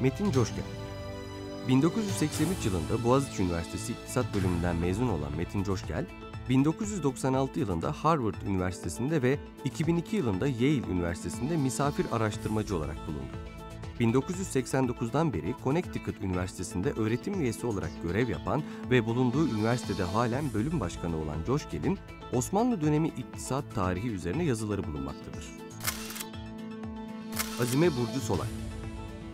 Metin Coşkun 1983 yılında Boğaziçi Üniversitesi İktisat Bölümünden mezun olan Metin Coşgel, 1996 yılında Harvard Üniversitesi'nde ve 2002 yılında Yale Üniversitesi'nde misafir araştırmacı olarak bulundu. 1989'dan beri Connecticut Üniversitesi'nde öğretim üyesi olarak görev yapan ve bulunduğu üniversitede halen bölüm başkanı olan Coşgel'in Osmanlı dönemi iktisat tarihi üzerine yazıları bulunmaktadır. Azime Burcu Solak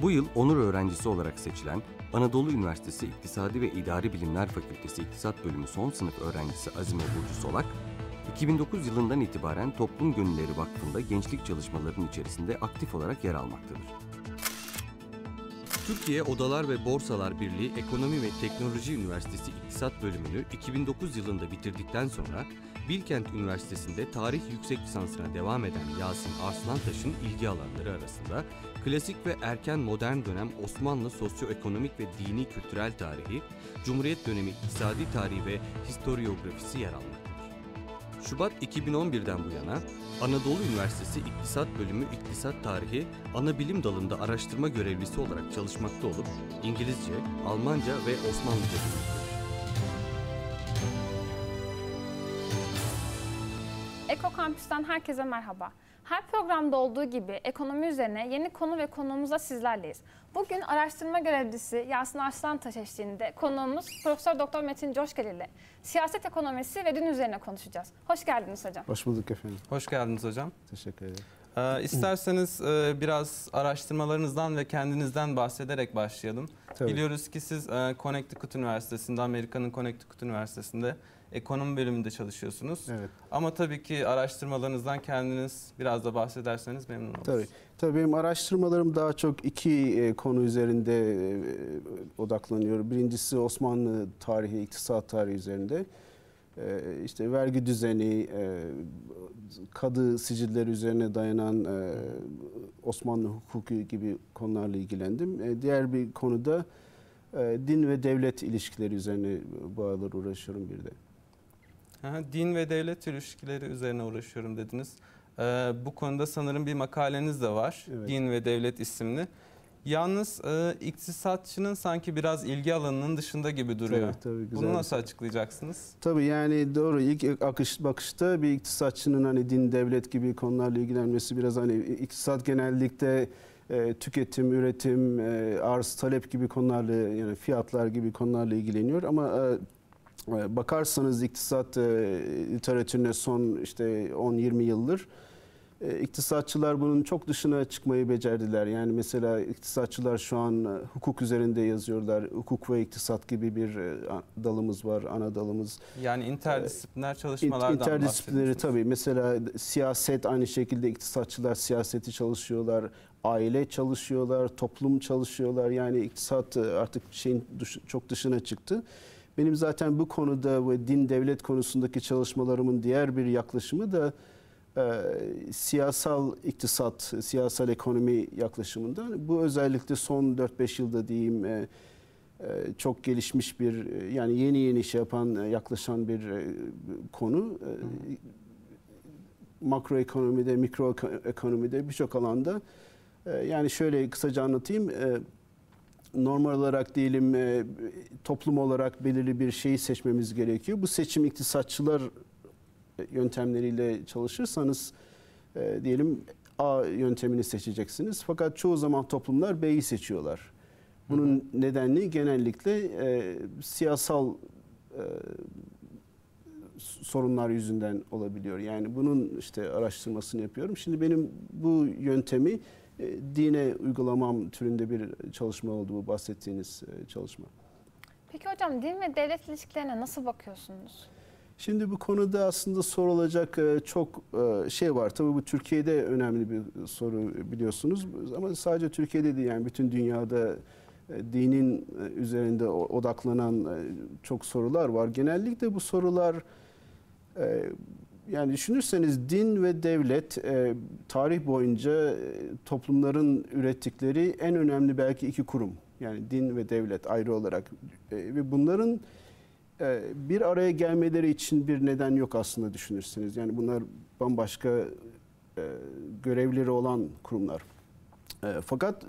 bu yıl onur öğrencisi olarak seçilen Anadolu Üniversitesi İktisadi ve İdari Bilimler Fakültesi İktisat Bölümü son sınıf öğrencisi Azime Burcu Solak, 2009 yılından itibaren Toplum Gönülleri Vakfı'nda gençlik çalışmalarının içerisinde aktif olarak yer almaktadır. Türkiye Odalar ve Borsalar Birliği Ekonomi ve Teknoloji Üniversitesi İktisat Bölümünü 2009 yılında bitirdikten sonra Bilkent Üniversitesi'nde tarih yüksek lisansına devam eden Yasin Arslantaş'ın ilgi alanları arasında klasik ve erken modern dönem Osmanlı sosyoekonomik ve dini kültürel tarihi, Cumhuriyet dönemi iktisadi tarihi ve historiografisi yer almaktadır. Şubat 2011'den bu yana Anadolu Üniversitesi İktisat Bölümü İktisat Tarihi ana bilim dalında araştırma görevlisi olarak çalışmakta olup İngilizce, Almanca ve Osmanlıca bilir. Kampüs'ten herkese merhaba. Her programda olduğu gibi ekonomi üzerine yeni konu ve konuğumuzla sizlerleyiz. Bugün araştırma görevlisi Yasin Arslantaş eşliğinde konuğumuz Profesör Doktor Metin Coşgel ile siyaset ekonomisi ve dün üzerine konuşacağız. Hoş geldiniz hocam. Hoş bulduk efendim. Hoş geldiniz hocam. Teşekkür ederim. Ee, isterseniz e, biraz araştırmalarınızdan ve kendinizden bahsederek başlayalım. Tabii. Biliyoruz ki siz e, Connecticut Üniversitesi'nde, Amerika'nın Connecticut Üniversitesi'nde ekonomi bölümünde çalışıyorsunuz. Evet. Ama tabii ki araştırmalarınızdan kendiniz biraz da bahsederseniz memnun oluruz. Tabii. Tabii benim araştırmalarım daha çok iki e, konu üzerinde e, odaklanıyor. Birincisi Osmanlı tarihi, iktisat tarihi üzerinde. Ee, işte vergi düzeni, e, kadı sicilleri üzerine dayanan e, Osmanlı hukuku gibi konularla ilgilendim. E, diğer bir konuda din ve devlet ilişkileri üzerine bu aralar uğraşıyorum bir de. din ve devlet ilişkileri üzerine uğraşıyorum dediniz. bu konuda sanırım bir makaleniz de var. Evet. Din ve Devlet isimli. Yalnız e, iktisatçının sanki biraz ilgi alanının dışında gibi duruyor. Tabii, tabii, güzel. Bunu nasıl açıklayacaksınız? Tabii yani doğru ilk akış bakışta bir iktisatçının hani din, devlet gibi konularla ilgilenmesi biraz hani iktisat genellikle e, tüketim, üretim, e, arz, talep gibi konularla yani fiyatlar gibi konularla ilgileniyor ama e, e bakarsanız iktisat e, literatürüne son işte 10-20 yıldır e, iktisatçılar bunun çok dışına çıkmayı becerdiler. Yani mesela iktisatçılar şu an e, hukuk üzerinde yazıyorlar. Hukuk ve iktisat gibi bir e, dalımız var, ana dalımız. Yani interdisipliner çalışmalardan İnterdisiplineri tabii. Mesela siyaset aynı şekilde iktisatçılar siyaseti çalışıyorlar. Aile çalışıyorlar, toplum çalışıyorlar. Yani iktisat artık şeyin çok dışına çıktı. Benim zaten bu konuda ve din devlet konusundaki çalışmalarımın diğer bir yaklaşımı da e, siyasal iktisat, siyasal ekonomi yaklaşımından bu özellikle son 4-5 yılda diyeyim e, e, çok gelişmiş bir e, yani yeni yeni şey yapan e, yaklaşan bir e, konu. E, makroekonomide, mikroekonomide birçok alanda yani şöyle kısaca anlatayım. normal olarak diyelim toplum olarak belirli bir şeyi seçmemiz gerekiyor. Bu seçim iktisatçılar e, yöntemleriyle çalışırsanız e, diyelim A yöntemini seçeceksiniz. Fakat çoğu zaman toplumlar B'yi seçiyorlar. Bunun hı hı. nedeni genellikle e, siyasal e, sorunlar yüzünden olabiliyor. Yani bunun işte araştırmasını yapıyorum. Şimdi benim bu yöntemi e, dine uygulamam türünde bir çalışma oldu bu bahsettiğiniz e, çalışma. Peki hocam din ve devlet ilişkilerine nasıl bakıyorsunuz? Şimdi bu konuda aslında sorulacak e, çok e, şey var. Tabii bu Türkiye'de önemli bir soru biliyorsunuz. Ama sadece Türkiye'de değil yani bütün dünyada e, dinin üzerinde odaklanan çok sorular var. Genellikle bu sorular yani düşünürseniz din ve devlet tarih boyunca toplumların ürettikleri en önemli belki iki kurum. Yani din ve devlet ayrı olarak ve bunların e, bir araya gelmeleri için bir neden yok aslında düşünürseniz. Yani bunlar bambaşka e, görevleri olan kurumlar. E, fakat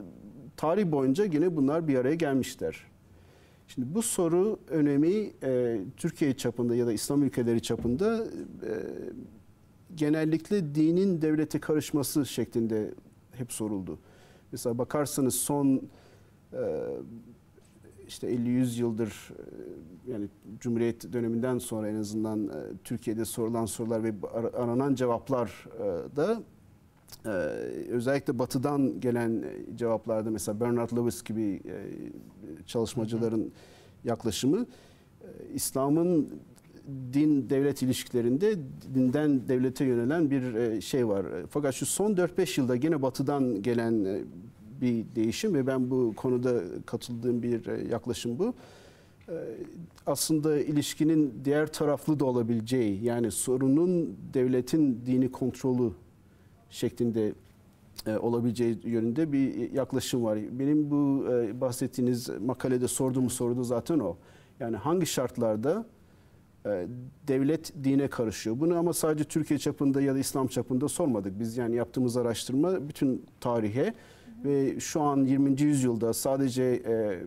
tarih boyunca yine bunlar bir araya gelmişler. Şimdi bu soru önemi Türkiye çapında ya da İslam ülkeleri çapında genellikle dinin devlete karışması şeklinde hep soruldu. Mesela bakarsanız son işte 50-100 yıldır e, yani Cumhuriyet döneminden sonra en azından e, Türkiye'de sorulan sorular ve aranan cevaplar e, da özellikle batıdan gelen cevaplarda mesela Bernard Lewis gibi çalışmacıların yaklaşımı İslam'ın din devlet ilişkilerinde dinden devlete yönelen bir şey var. Fakat şu son 4-5 yılda gene batıdan gelen bir değişim ve ben bu konuda katıldığım bir e, yaklaşım bu. E, aslında ilişkinin diğer taraflı da olabileceği yani sorunun devletin dini kontrolü şeklinde e, olabileceği yönünde bir yaklaşım var. Benim bu bahsettiğiniz makalede sorduğum soru da zaten o. Yani hangi şartlarda devlet dine karışıyor. Bunu ama sadece Türkiye çapında ya da İslam çapında sormadık. Biz yani yaptığımız araştırma bütün tarihe ve şu an 20. yüzyılda sadece e,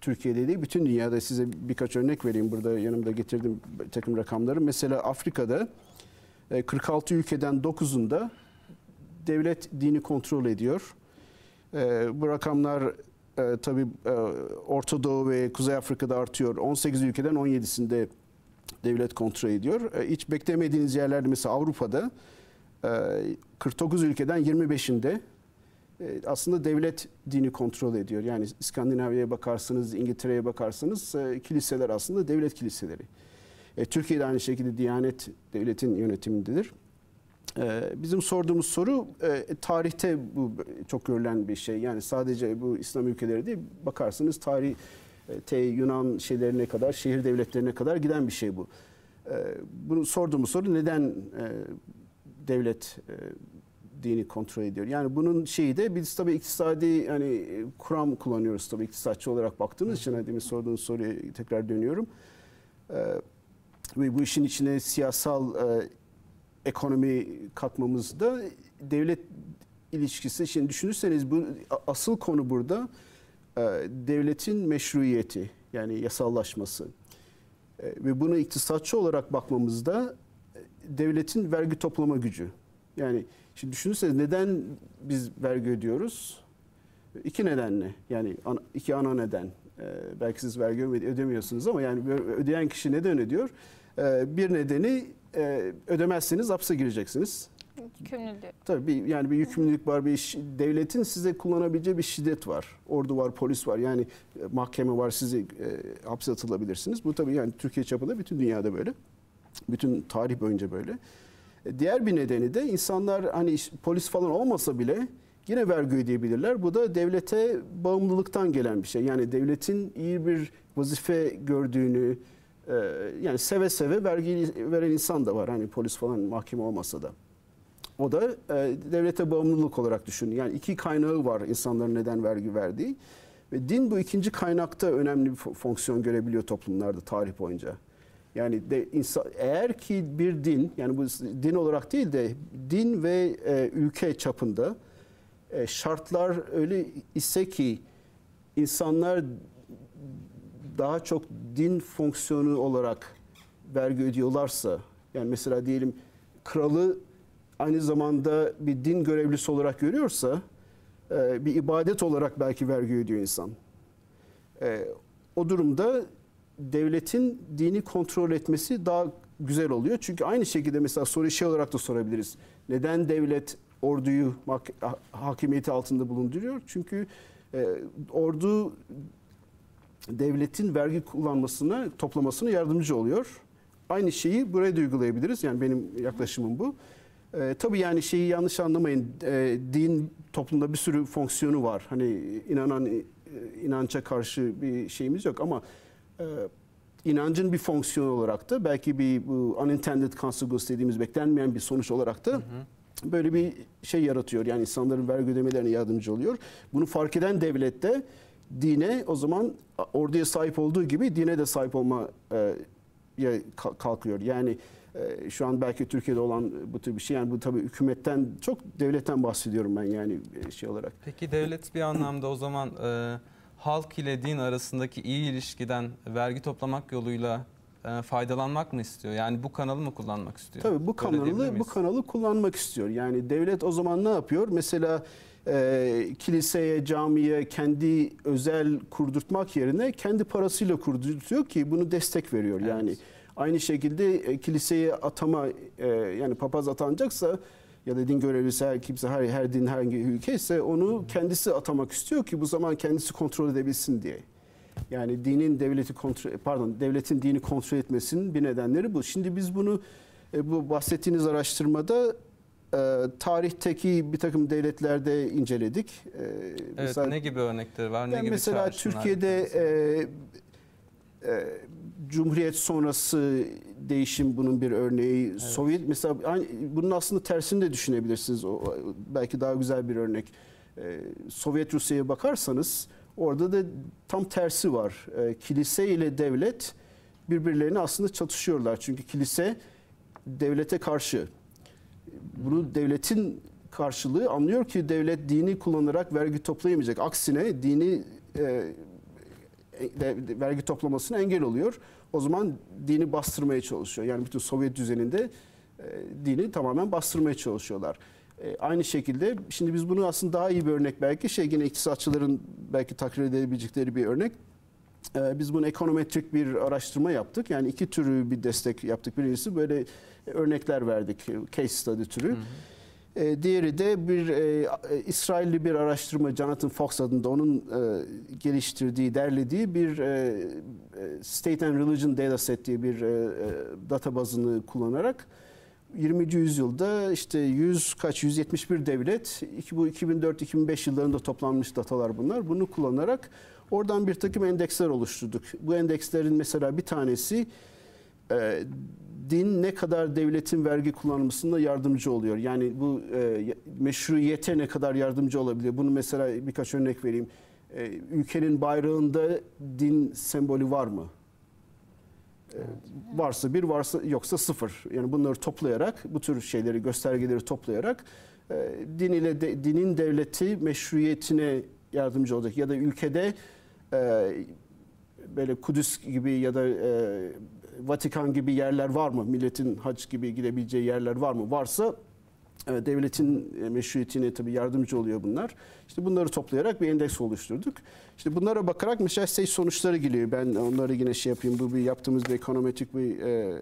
Türkiye'de değil bütün dünyada size birkaç örnek vereyim. Burada yanımda getirdim takım rakamları. Mesela Afrika'da 46 e, ülkeden 9'unda devlet dini kontrol ediyor. E, bu rakamlar e, tabii Orta Doğu ve Kuzey Afrika'da artıyor. 18 ülkeden 17'sinde devlet kontrol ediyor. Hiç beklemediğiniz yerlerde mesela Avrupa'da 49 ülkeden 25'inde e, aslında devlet dini kontrol ediyor. Yani İskandinavya'ya bakarsınız, İngiltere'ye bakarsınız e, kiliseler aslında devlet kiliseleri. E, Türkiye de aynı şekilde Diyanet devletin yönetimindedir. bizim sorduğumuz soru tarihte bu çok görülen bir şey. Yani sadece bu İslam ülkeleri değil bakarsınız tarih Yunan şeylerine kadar, şehir devletlerine kadar giden bir şey bu. bunu sorduğumuz soru neden devlet gittiğini kontrol ediyor. Yani bunun şeyi de biz tabii iktisadi hani kuram kullanıyoruz tabii iktisatçı olarak baktığımız için hani demin sorduğunuz soruya tekrar dönüyorum. Ee, ve bu işin içine siyasal e, ekonomi katmamızda devlet ilişkisi şimdi düşünürseniz bu asıl konu burada e, devletin meşruiyeti yani yasallaşması. E, ve bunu iktisatçı olarak bakmamızda e, devletin vergi toplama gücü. Yani Şimdi düşünürseniz neden biz vergi ödüyoruz? İki nedenle yani iki ana neden. Ee, belki siz vergi ödemiyorsunuz ama yani ödeyen kişi neden ödüyor? Ee, bir nedeni e, ödemezseniz hapse gireceksiniz. Yükümlülük. Tabii bir, yani bir yükümlülük var. Bir iş, devletin size kullanabileceği bir şiddet var. Ordu var, polis var. Yani e, mahkeme var. Sizi e, hapse atılabilirsiniz. Bu tabii yani Türkiye çapında bütün dünyada böyle. Bütün tarih boyunca böyle. Diğer bir nedeni de insanlar hani polis falan olmasa bile yine vergi ödeyebilirler. Bu da devlete bağımlılıktan gelen bir şey. Yani devletin iyi bir vazife gördüğünü e, yani seve seve vergi veren insan da var. Hani polis falan mahkeme olmasa da. O da e, devlete bağımlılık olarak düşünün. Yani iki kaynağı var insanların neden vergi verdiği. Ve din bu ikinci kaynakta önemli bir fonksiyon görebiliyor toplumlarda tarih boyunca. Yani de insan, eğer ki bir din, yani bu din olarak değil de din ve e, ülke çapında e, şartlar öyle ise ki insanlar daha çok din fonksiyonu olarak vergi ödüyorlarsa, yani mesela diyelim kralı aynı zamanda bir din görevlisi olarak görüyorsa, e, bir ibadet olarak belki vergi ödüyor insan. E, o durumda devletin dini kontrol etmesi daha güzel oluyor. Çünkü aynı şekilde mesela soru şey olarak da sorabiliriz. Neden devlet orduyu hakimiyeti altında bulunduruyor? Çünkü e, ordu devletin vergi kullanmasına, toplamasına yardımcı oluyor. Aynı şeyi buraya da uygulayabiliriz. Yani benim yaklaşımım bu. E, tabii yani şeyi yanlış anlamayın. E, din toplumda bir sürü fonksiyonu var. Hani inanan e, inanca karşı bir şeyimiz yok ama e, inancın bir fonksiyonu olarak da belki bir bu unintended consequence dediğimiz beklenmeyen bir sonuç olarak da böyle bir şey yaratıyor. Yani insanların vergi ödemelerine yardımcı oluyor. Bunu fark eden devlette de dine o zaman orduya sahip olduğu gibi dine de sahip olmaya e, kalkıyor. Yani e, şu an belki Türkiye'de olan bu tür bir şey yani bu tabii hükümetten çok devletten bahsediyorum ben yani e, şey olarak. Peki devlet bir anlamda o zaman e, halk ile din arasındaki iyi ilişkiden vergi toplamak yoluyla e, faydalanmak mı istiyor? Yani bu kanalı mı kullanmak istiyor? Tabii bu kanalı bu kanalı kullanmak istiyor. Yani devlet o zaman ne yapıyor? Mesela e, kiliseye, camiye kendi özel kurdurtmak yerine kendi parasıyla kurdurtuyor ki bunu destek veriyor. Evet. Yani aynı şekilde e, kiliseye atama e, yani papaz atanacaksa ya da din görevlisi her kimse her, her din hangi ülke ise onu kendisi atamak istiyor ki bu zaman kendisi kontrol edebilsin diye. Yani dinin devleti kontrol pardon devletin dini kontrol etmesinin bir nedenleri bu. Şimdi biz bunu e, bu bahsettiğiniz araştırmada e, tarihteki bir takım devletlerde inceledik. E, evet, mesela, ne gibi örnekler var? Ne yani gibi mesela Türkiye'de e, e, Cumhuriyet sonrası değişim bunun bir örneği. Evet. Sovyet mesela aynı, bunun aslında tersini de düşünebilirsiniz. O, belki daha güzel bir örnek. Ee, Sovyet Rusya'ya bakarsanız orada da tam tersi var. Ee, kilise ile devlet birbirlerini aslında çatışıyorlar. Çünkü kilise devlete karşı. Bunu devletin karşılığı anlıyor ki devlet dini kullanarak vergi toplayamayacak. Aksine dini e, e, vergi toplamasına engel oluyor. O zaman dini bastırmaya çalışıyor. Yani bütün Sovyet düzeninde e, dini tamamen bastırmaya çalışıyorlar. E, aynı şekilde şimdi biz bunu aslında daha iyi bir örnek belki şey yine iktisatçıların belki takdir edebilecekleri bir örnek. biz bunu ekonometrik bir araştırma yaptık. Yani iki türü bir destek yaptık. Birincisi böyle örnekler verdik. Case study türü. Hı hı. E, diğeri de bir e, e, İsrailli bir araştırma Jonathan Fox adında onun e, geliştirdiği, derlediği bir e, e State and Religion Dataset diye bir e, e databazını kullanarak 20. yüzyılda işte 100 kaç 171 devlet bu 2004-2005 yıllarında toplanmış datalar bunlar. Bunu kullanarak oradan bir takım endeksler oluşturduk. Bu endekslerin mesela bir tanesi e, din ne kadar devletin vergi kullanmasında yardımcı oluyor? Yani bu e, meşruiyete ne kadar yardımcı olabiliyor? Bunu mesela birkaç örnek vereyim. E, ülkenin bayrağında din sembolü var mı? E, varsa bir, varsa yoksa sıfır. Yani bunları toplayarak, bu tür şeyleri, göstergeleri toplayarak e, din ile de, dinin devleti meşruiyetine yardımcı olacak. Ya da ülkede e, böyle Kudüs gibi ya da e, Vatikan gibi yerler var mı? Milletin hac gibi gidebileceği yerler var mı? Varsa devletin meşruiyetine tabii yardımcı oluyor bunlar. İşte bunları toplayarak bir endeks oluşturduk. İşte bunlara bakarak mesela seç sonuçları geliyor. Ben onları yine şey yapayım. Bu bir yaptığımız bir ekonometrik bir e,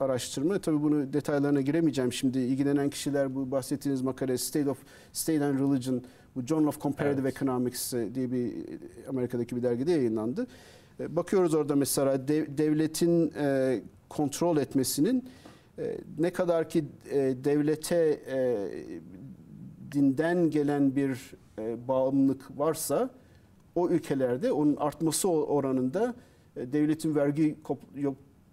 araştırma. Tabii bunu detaylarına giremeyeceğim. Şimdi ilgilenen kişiler bu bahsettiğiniz makale State of State and Religion bu Journal of Comparative evet. Economics e, diye bir Amerika'daki bir dergide yayınlandı. E, bakıyoruz orada mesela devletin e, kontrol etmesinin e, ne kadar ki devlete dinden gelen bir bağımlılık varsa o ülkelerde onun artması oranında devletin vergi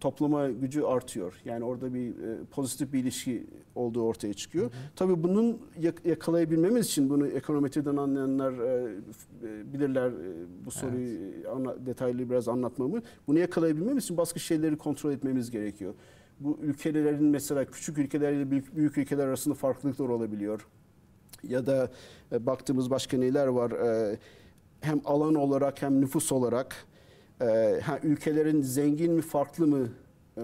toplama gücü artıyor. Yani orada bir e, pozitif bir ilişki olduğu ortaya çıkıyor. Hı hı. Tabii bunun yakalayabilmemiz için bunu ekonometriden anlayanlar e, e, bilirler e, bu soruyu evet. ana, detaylı biraz anlatmamı. Bunu yakalayabilmemiz için baskı şeyleri kontrol etmemiz gerekiyor. Bu ülkelerin mesela küçük ülkelerle büyük, büyük ülkeler arasında farklılıklar olabiliyor. Ya da e, baktığımız başka neler var? E, hem alan olarak hem nüfus olarak e, ülkelerin zengin mi farklı mı e,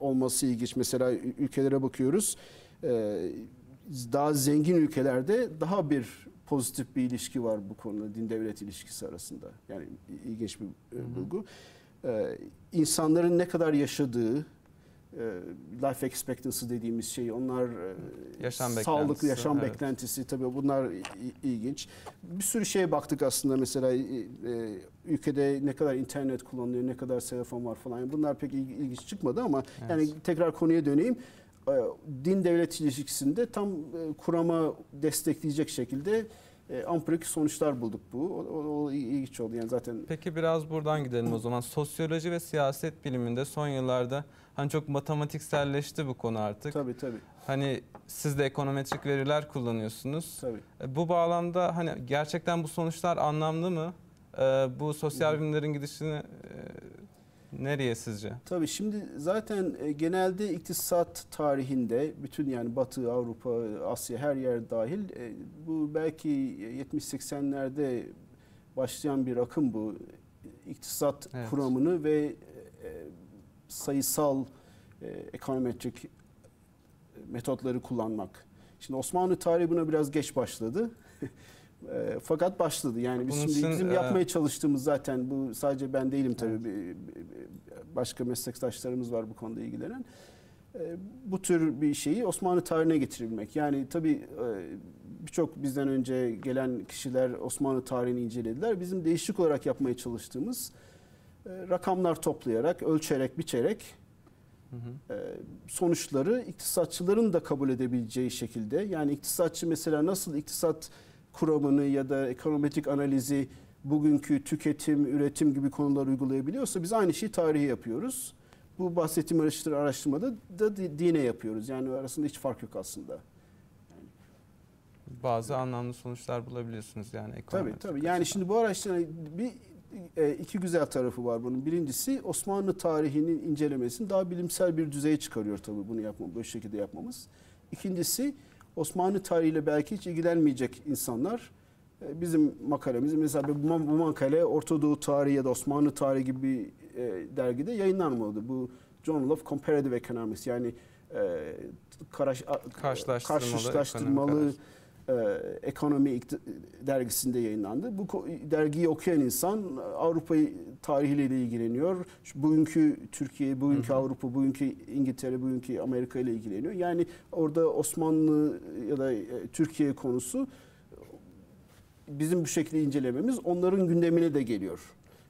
olması ilginç. Mesela ülkelere bakıyoruz. E, daha zengin ülkelerde daha bir pozitif bir ilişki var bu konuda din devlet ilişkisi arasında. Yani ilginç bir e, bulgu. Hı Ee, insanların ne kadar yaşadığı, e, life expectancy dediğimiz şey onlar e, yaşam sağlıklı yaşam evet. beklentisi tabii bunlar ilginç. Bir sürü şeye baktık aslında mesela e, ülkede ne kadar internet kullanılıyor, ne kadar telefon var falan. Bunlar pek ilginç çıkmadı ama evet. yani tekrar konuya döneyim din devlet ilişkisinde tam kurama destekleyecek şekilde e, ampirik sonuçlar bulduk bu. O, o, o ilginç oldu yani zaten. Peki biraz buradan gidelim o zaman. Sosyoloji ve siyaset biliminde son yıllarda hani çok matematikselleşti bu konu artık. Tabii tabii. Hani siz de ekonometrik veriler kullanıyorsunuz. Tabii. E, bu bağlamda hani gerçekten bu sonuçlar anlamlı mı? E, bu sosyal bilimlerin gidişini e, Nereye sizce? Tabii şimdi zaten e, genelde iktisat tarihinde bütün yani Batı, Avrupa, Asya her yer dahil e, bu belki 70-80'lerde başlayan bir akım bu. İktisat evet. kuramını ve e, sayısal ekonometrik metotları kullanmak. Şimdi Osmanlı tarihi buna biraz geç başladı. E, fakat başladı. Yani biz şimdi bizim e, yapmaya çalıştığımız zaten bu sadece ben değilim tabii. Başka meslektaşlarımız var bu konuda ilgilenen. E, bu tür bir şeyi Osmanlı tarihine getirilmek Yani tabii birçok bizden önce gelen kişiler Osmanlı tarihini incelediler. Bizim değişik olarak yapmaya çalıştığımız rakamlar toplayarak, ölçerek, biçerek hı. sonuçları iktisatçıların da kabul edebileceği şekilde yani iktisatçı mesela nasıl iktisat kuramını ya da ekonometrik analizi bugünkü tüketim, üretim gibi konular uygulayabiliyorsa biz aynı şeyi tarihi yapıyoruz. Bu bahsettiğim araştırma araştırmada da dine yapıyoruz. Yani arasında hiç fark yok aslında. Bazı anlamlı sonuçlar bulabiliyorsunuz yani ekonomik. Tabii tabii. Yani şimdi bu araştırma bir e, iki güzel tarafı var bunun. Birincisi Osmanlı tarihinin incelemesini daha bilimsel bir düzeye çıkarıyor tabii bunu yapma, böyle şekilde yapmamız. İkincisi Osmanlı tarihiyle belki hiç ilgilenmeyecek insanlar e, bizim makalemiz mesela bu, bu makale Orta Doğu tarihi ya da Osmanlı tarihi gibi bir e, dergide yayınlanmadı. Bu Journal of Comparative Economics yani e, karşılaştırmalı, karşılaştırmalı ekonomik e, ekonomi dergisinde yayınlandı. Bu dergiyi okuyan insan Avrupa tarihiyle de ilgileniyor. Bugünkü Türkiye, bugünkü hı hı. Avrupa, bugünkü İngiltere, bugünkü Amerika ile ilgileniyor. Yani orada Osmanlı ya da e, Türkiye konusu bizim bu şekilde incelememiz onların gündemine de geliyor.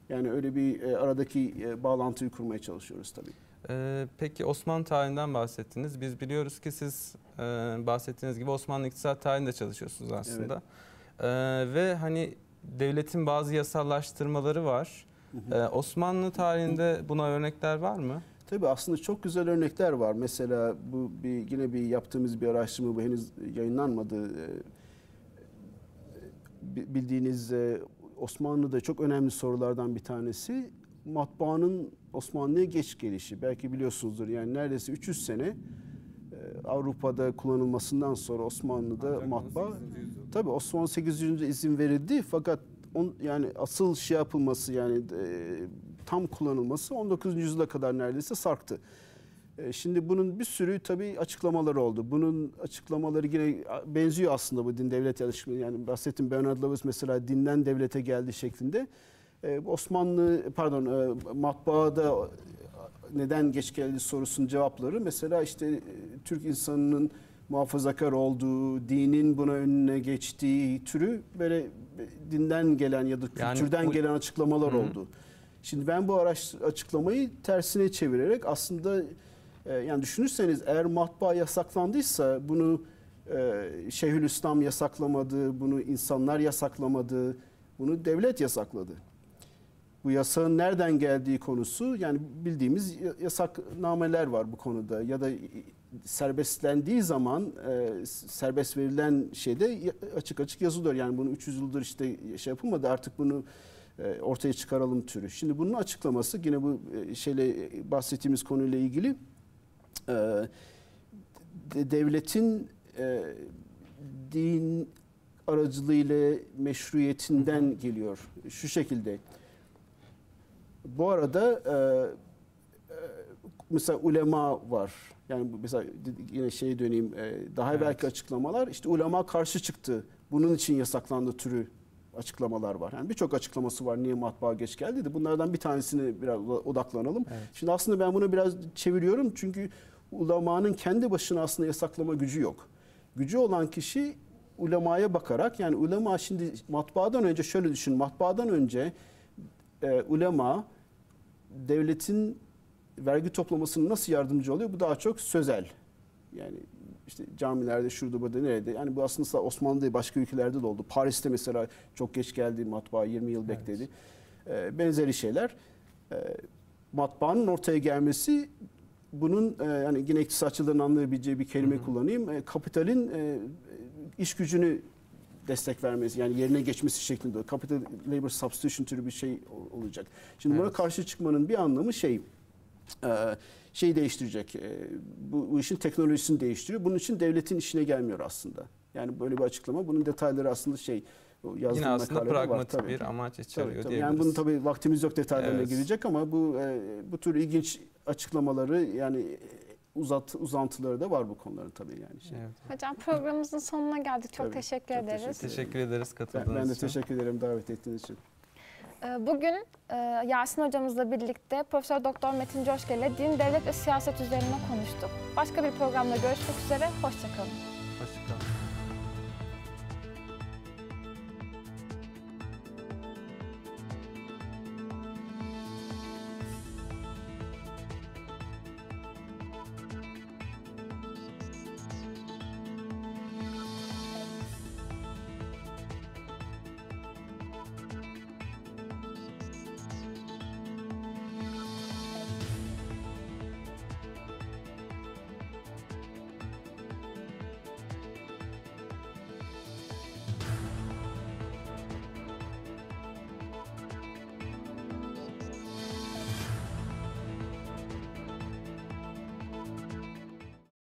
Yani öyle bir e, aradaki bağlantıyı kurmaya çalışıyoruz tabii. Ee, peki Osmanlı tarihinden bahsettiniz. Biz biliyoruz ki siz e, bahsettiğiniz gibi Osmanlı iktisat tarihinde çalışıyorsunuz aslında. Evet. Ee, ve hani devletin bazı yasallaştırmaları var. Ee, Osmanlı tarihinde buna örnekler var mı? Tabii aslında çok güzel örnekler var. Mesela bu bir, yine bir yaptığımız bir araştırma bu henüz yayınlanmadı. Ee, bildiğiniz e, Osmanlı'da çok önemli sorulardan bir tanesi matbaanın Osmanlı'ya geç gelişi. Belki biliyorsunuzdur yani neredeyse 300 sene e, Avrupa'da kullanılmasından sonra Osmanlı'da Ancak matbaa tabi Osmanlı 800. izin verildi fakat on, yani asıl şey yapılması yani e, tam kullanılması 19. yüzyıla kadar neredeyse sarktı. E, şimdi bunun bir sürü tabi açıklamaları oldu. Bunun açıklamaları yine benziyor aslında bu din devlet ilişkileri. Yani bahsettim Bernard Lewis mesela dinden devlete geldi şeklinde. Ee, Osmanlı pardon e, matbaada neden geç geldi sorusunun cevapları mesela işte e, Türk insanının muhafazakar olduğu, dinin buna önüne geçtiği türü böyle e, dinden gelen ya da kültürden yani bu... gelen açıklamalar Hı -hı. oldu. Şimdi ben bu araç açıklamayı tersine çevirerek aslında yani düşünürseniz eğer matbaa yasaklandıysa bunu e, Şeyhülislam yasaklamadı, bunu insanlar yasaklamadı, bunu devlet yasakladı bu yasağın nereden geldiği konusu yani bildiğimiz yasaknameler var bu konuda ya da serbestlendiği zaman e, serbest verilen şeyde açık açık yazılıyor. Yani bunu 300 yıldır işte şey yapılmadı artık bunu e, ortaya çıkaralım türü. Şimdi bunun açıklaması yine bu e, şeyle bahsettiğimiz konuyla ilgili e, devletin e, din aracılığıyla meşruiyetinden geliyor. Şu şekilde bu arada e, e, mesela ulema var. Yani mesela yine şey döneyim e, daha evet. belki açıklamalar işte ulema karşı çıktı. Bunun için yasaklandı türü açıklamalar var. Yani birçok açıklaması var niye matbaa geç geldi de bunlardan bir tanesini biraz odaklanalım. Evet. Şimdi aslında ben bunu biraz çeviriyorum çünkü ulemanın kendi başına aslında yasaklama gücü yok. Gücü olan kişi ulemaya bakarak yani ulema şimdi matbaadan önce şöyle düşün matbaadan önce e, ulema devletin vergi toplamasının nasıl yardımcı oluyor? Bu daha çok sözel. Yani işte camilerde, şurada, burada, nerede? Yani bu aslında Osmanlı'da, başka ülkelerde de oldu. Paris'te mesela çok geç geldi matbaa, 20 yıl evet. bekledi. Ee, benzeri şeyler. Ee, matbaanın ortaya gelmesi bunun e, yani yine iktisatçıların anlayabileceği bir kelime Hı-hı. kullanayım. E, kapitalin e, iş gücünü destek vermesi yani yerine geçmesi şeklinde capital labor substitution türü bir şey olacak. Şimdi evet. buna karşı çıkmanın bir anlamı şey e, şey değiştirecek. E, bu, bu işin teknolojisini değiştiriyor. Bunun için devletin işine gelmiyor aslında. Yani böyle bir açıklama. Bunun detayları aslında şey Yine aslında pragmatik var, bir ki. amaç içeriyor tabii, tabii. Yani bunun tabii vaktimiz yok detaylarına evet. girecek ama bu e, bu tür ilginç açıklamaları yani uzat, uzantıları da var bu konuların tabii yani. Şey. Evet. Hocam programımızın sonuna geldik. Çok tabii, teşekkür çok ederiz. Teşekkür, ederiz katıldığınız ben, ben de için. teşekkür ederim davet ettiğiniz için. Ee, bugün e, Yasin hocamızla birlikte Profesör Doktor Metin Coşke ile din, devlet ve siyaset üzerine konuştuk. Başka bir programda görüşmek üzere, hoşçakalın.